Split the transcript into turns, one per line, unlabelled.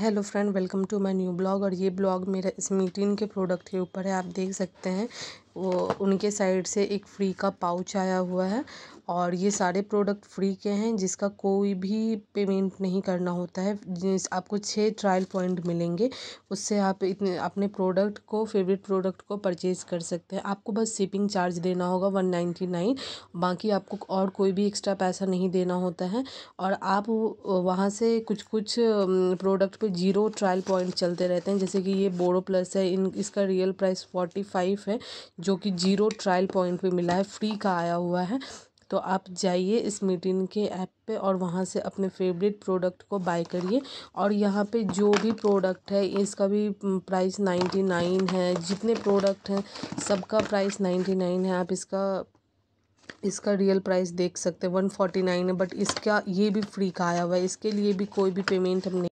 hello friend welcome to my new blog और ये blog मेरा स्मीटीन के प्रोडक्ट के ऊपर है आप देख सकते हैं वो उनके साइड से एक फ्री का पाउच आया हुआ है और ये सारे प्रोडक्ट फ्री के हैं जिसका कोई भी पेमेंट नहीं करना होता है जिस आपको छः ट्रायल पॉइंट मिलेंगे उससे आप इतने अपने प्रोडक्ट को फेवरेट प्रोडक्ट को परचेज़ कर सकते हैं आपको बस शिपिंग चार्ज देना होगा वन नाइन्टी नाइन बाकी आपको और कोई भी एक्स्ट्रा पैसा नहीं देना होता है और आप वहाँ से कुछ कुछ प्रोडक्ट पर जीरो ट्रायल पॉइंट चलते रहते हैं जैसे कि ये बोरो प्लस है इन इसका रियल प्राइस फोर्टी फाइव है जो कि जीरो ट्रायल पॉइंट पे मिला है फ्री का आया हुआ है तो आप जाइए इस मीटिंग के ऐप पे और वहाँ से अपने फेवरेट प्रोडक्ट को बाय करिए और यहाँ पे जो भी प्रोडक्ट है इसका भी प्राइस नाइन्टी नाइन है जितने प्रोडक्ट हैं सबका प्राइस नाइन्टी नाइन है आप इसका इसका रियल प्राइस देख सकते हैं वन फोर्टी नाइन है बट इसका ये भी फ्री का आया हुआ है इसके लिए भी कोई भी पेमेंट हम नहीं